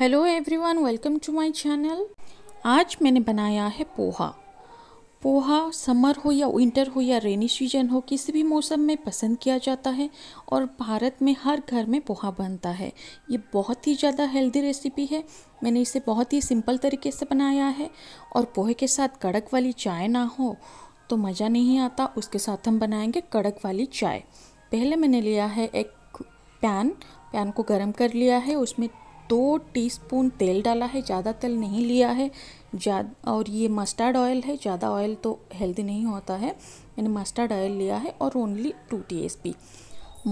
hello everyone welcome to my channel आज मैंने बनाया है पोहा पोहा समर हो या विंटर हो या रेनी सीजन हो किसी भी मौसम में पसंद किया जाता है और भारत में हर घर में पोहा बनता है ये बहुत ही ज़्यादा हेल्दी रेसिपी है मैंने इसे बहुत ही सिंपल तरीके से बनाया है और पोहे के साथ कड़क वाली चाय ना हो तो मज़ा नहीं आता उसके साथ हम बनाएंगे कड़क वाली चाय पहले मैंने लिया है एक पैन पैन को गर्म कर लिया है उसमें दो टीस्पून तेल डाला है ज़्यादा तेल नहीं लिया है और ये मस्टर्ड ऑयल है ज़्यादा ऑयल तो हेल्दी नहीं होता है मैंने मस्टर्ड ऑयल लिया है और only two T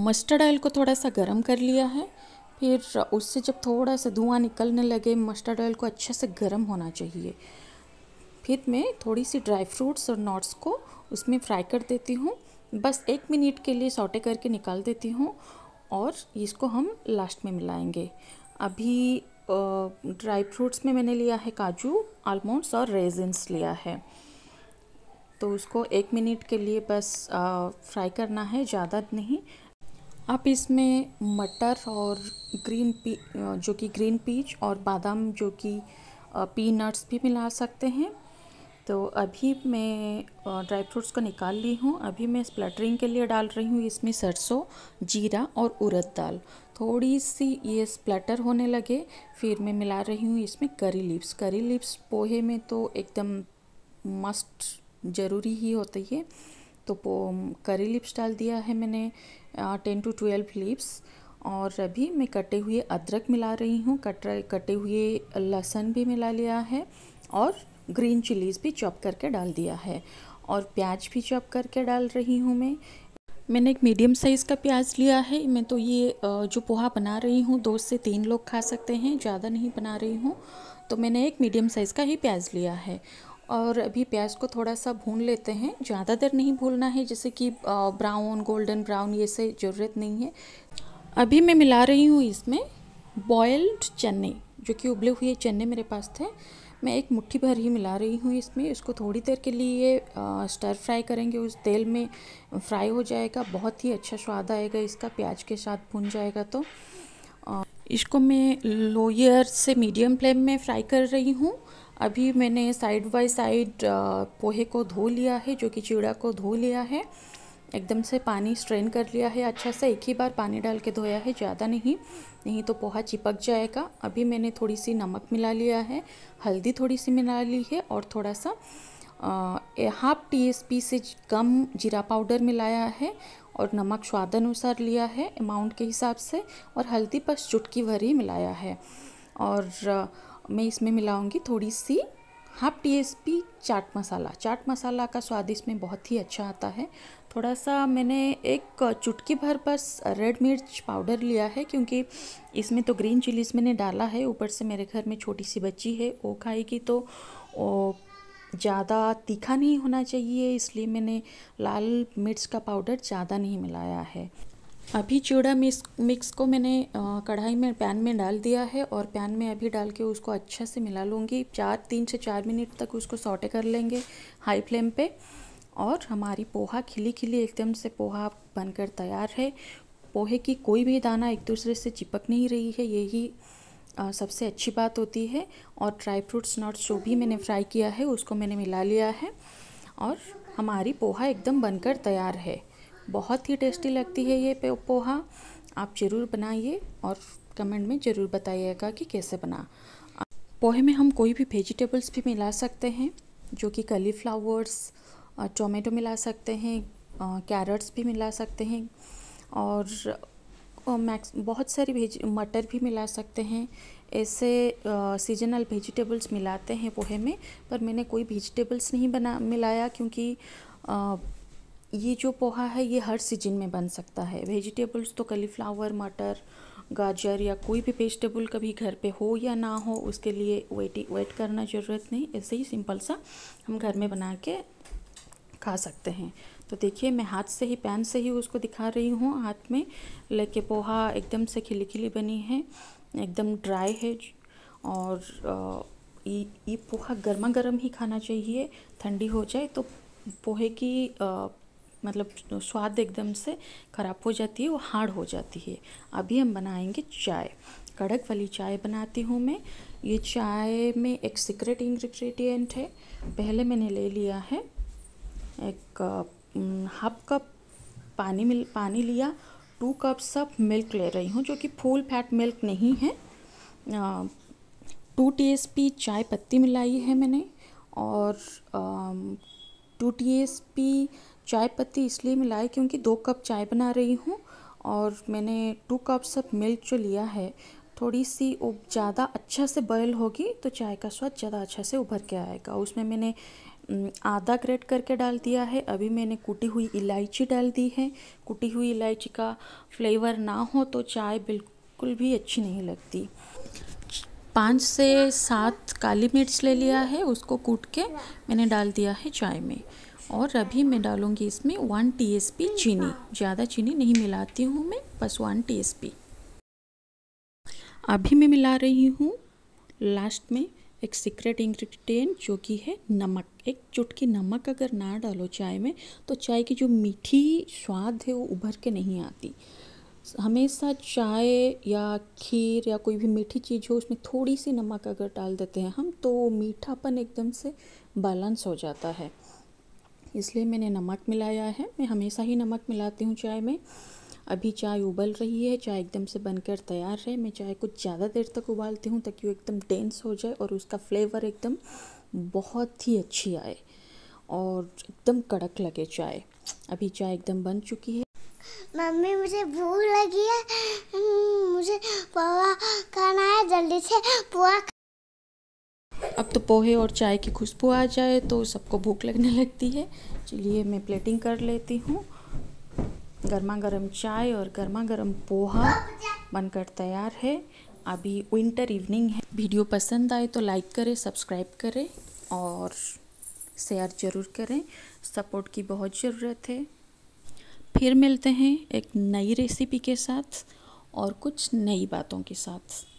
mustard oil को थोड़ा सा गर्म कर लिया है फिर उससे जब थोड़ा सा धुआं निकलने लगे मस्टर्ड ऑयल को अच्छे से गर्म होना चाहिए फिर मैं थोड़ी सी ड्राई फ्रूट्स और नट्स को उसमें फ्राई कर देती हूँ बस एक मिनट के लिए सौटे करके निकाल देती हूँ और इसको हम लास्ट में मिलाएंगे अभी ड्राई फ्रूट्स में मैंने लिया है काजू आलमंड्स और रेजिन्स लिया है तो उसको एक मिनट के लिए बस फ्राई करना है ज़्यादा नहीं आप इसमें मटर और ग्रीन पी जो कि ग्रीन पीच और बादाम जो कि पीनट्स भी मिला सकते हैं तो अभी मैं ड्राई फ्रूट्स को निकाल ली हूँ अभी मैं स्प्लटरिंग के लिए डाल रही हूँ इसमें सरसों जीरा और उड़द दाल थोड़ी सी ये स्प्लटर होने लगे फिर मैं मिला रही हूँ इसमें करी लिप्स करी लिप्स पोहे में तो एकदम मस्ट ज़रूरी ही होती है तो करी लिप्स डाल दिया है मैंने टेन टू ट्वेल्व लिप्स और अभी मैं कटे हुए अदरक मिला रही हूँ कटे हुए लहसुन भी मिला लिया है और ग्रीन चिलीज़ भी चॉप करके डाल दिया है और प्याज भी चॉप करके डाल रही हूँ मैं मैंने एक मीडियम साइज़ का प्याज लिया है मैं तो ये जो पोहा बना रही हूँ दो से तीन लोग खा सकते हैं ज़्यादा नहीं बना रही हूँ तो मैंने एक मीडियम साइज़ का ही प्याज लिया है और अभी प्याज को थोड़ा सा भून लेते हैं ज़्यादा देर नहीं भूलना है जैसे कि ब्राउन गोल्डन ब्राउन ये से ज़रूरत नहीं है अभी मैं मिला रही हूँ इसमें बॉयल्ड चने जो कि उबले हुए चने मेरे पास थे मैं एक मुट्ठी भर ही मिला रही हूँ इसमें इसको थोड़ी देर के लिए स्टर फ्राई करेंगे उस तेल में फ्राई हो जाएगा बहुत ही अच्छा स्वाद आएगा इसका प्याज के साथ भुन जाएगा तो इसको मैं लोयर से मीडियम फ्लेम में फ्राई कर रही हूँ अभी मैंने साइड बाय साइड पोहे को धो लिया है जो कि चिड़ा को धो लिया है एकदम से पानी स्ट्रेन कर लिया है अच्छा से एक ही बार पानी डाल के धोया है ज़्यादा नहीं नहीं तो पोहा चिपक जाएगा अभी मैंने थोड़ी सी नमक मिला लिया है हल्दी थोड़ी सी मिला ली है और थोड़ा सा हाफ टी एस पी से कम जीरा पाउडर मिलाया है और नमक स्वाद अनुसार लिया है अमाउंट के हिसाब से और हल्दी बस चुटकी भर ही मिलाया है और मैं इसमें मिलाऊँगी थोड़ी सी half T S P chaat masala chaat masala का स्वाद इसमें बहुत ही अच्छा आता है थोड़ा सा मैंने एक चुटकी भर बस रेड मिर्च पाउडर लिया है क्योंकि इसमें तो ग्रीन चिलीज मैंने डाला है ऊपर से मेरे घर में छोटी सी बच्ची है वो खाएगी तो ज़्यादा तीखा नहीं होना चाहिए इसलिए मैंने लाल मिर्च का पाउडर ज़्यादा नहीं मिलाया है अभी चूड़ा मिक्स मिक्स को मैंने कढ़ाई में पैन में डाल दिया है और पैन में अभी डाल के उसको अच्छा से मिला लूँगी चार तीन से चार मिनट तक उसको सौटे कर लेंगे हाई फ्लेम पे और हमारी पोहा खिली खिली एकदम से पोहा बनकर तैयार है पोहे की कोई भी दाना एक दूसरे से चिपक नहीं रही है यही सबसे अच्छी बात होती है और ड्राई फ्रूट्स नट्स जो भी मैंने फ्राई किया है उसको मैंने मिला लिया है और हमारी पोहा एकदम बनकर तैयार है बहुत ही टेस्टी लगती है ये पोहा आप ज़रूर बनाइए और कमेंट में ज़रूर बताइएगा कि कैसे बना पोहे में हम कोई भी वेजिटेबल्स भी मिला सकते हैं जो कि कलीफ्लावर्स टोमेटो मिला सकते हैं कैरट्स भी मिला सकते हैं और मैक्स बहुत सारी भेज मटर भी मिला सकते हैं ऐसे सीजनल वेजिटेबल्स मिलाते हैं पोहे में पर मैंने कोई वेजिटेबल्स नहीं बना मिलाया क्योंकि आ, ये जो पोहा है ये हर सीजन में बन सकता है वेजिटेबल्स तो कलीफ्लावर मटर गाजर या कोई भी वेजिटेबल कभी घर पे हो या ना हो उसके लिए वेट वेट करना ज़रूरत नहीं ऐसे ही सिंपल सा हम घर में बना के खा सकते हैं तो देखिए मैं हाथ से ही पैन से ही उसको दिखा रही हूँ हाथ में लेके पोहा एकदम से खिली खिली बनी है एकदम ड्राई है और ये पोहा गर्मा गर्म ही खाना चाहिए ठंडी हो जाए तो पोहे की आ, मतलब स्वाद एकदम से ख़राब हो जाती है वो हार्ड हो जाती है अभी हम बनाएंगे चाय कड़क वाली चाय बनाती हूँ मैं ये चाय में एक सीक्रेट इंग्रेडिएंट है पहले मैंने ले लिया है एक हाफ कप पानी मिल पानी लिया टू कप्स ऑफ मिल्क ले रही हूँ जो कि फुल फैट मिल्क नहीं है टू टी एस पी चाय पत्ती मिलाई है मैंने और टू टी एस पी चाय पत्ती इसलिए मिलाई क्योंकि दो कप चाय बना रही हूँ और मैंने टू कप्स ऑफ मिल्क जो लिया है थोड़ी सी ज़्यादा अच्छा से बॉयल होगी तो चाय का स्वाद ज़्यादा अच्छा से उभर के आएगा उसमें मैंने आधा ग्रेट करके डाल दिया है अभी मैंने कुटी हुई इलायची डाल दी है कुटी हुई इलायची का फ्लेवर ना हो तो चाय बिल्कुल भी अच्छी नहीं लगती पाँच से सात काली मिर्च ले लिया है उसको कूट के मैंने डाल दिया है चाय में और अभी मैं डालूँगी इसमें वन टीएसपी चीनी ज़्यादा चीनी नहीं मिलाती हूँ मैं बस वन टीएसपी अभी मैं मिला रही हूँ लास्ट में एक सीक्रेट इंग्रेडिएंट जो कि है नमक एक चुटकी नमक अगर ना डालो चाय में तो चाय की जो मीठी स्वाद है वो उभर के नहीं आती हमेशा चाय या खीर या कोई भी मीठी चीज़ हो उसमें थोड़ी सी नमक अगर डाल देते हैं हम तो मीठापन एकदम से बैलेंस हो जाता है इसलिए मैंने नमक मिलाया है मैं हमेशा ही नमक मिलाती हूँ चाय में अभी चाय उबल रही है चाय एकदम से बनकर तैयार है मैं चाय कुछ ज़्यादा देर तक उबालती हूँ ताकि वो एकदम डेंस हो जाए और उसका फ्लेवर एकदम बहुत ही अच्छी आए और एकदम कड़क लगे चाय अभी चाय एकदम बन चुकी है मम्मी मुझे भूख लगी है हम्म, मुझे पोहा खाना है जल्दी से पोहा अब तो पोहे और चाय की खुशबू आ जाए तो सबको भूख लगने लगती है चलिए मैं प्लेटिंग कर लेती हूँ गर्मा गर्म चाय और गर्मा गर्म पोहा बनकर तैयार है अभी विंटर इवनिंग है वीडियो पसंद आए तो लाइक करें सब्सक्राइब करें और शेयर ज़रूर करें सपोर्ट की बहुत ज़रूरत है फिर मिलते हैं एक नई रेसिपी के साथ और कुछ नई बातों के साथ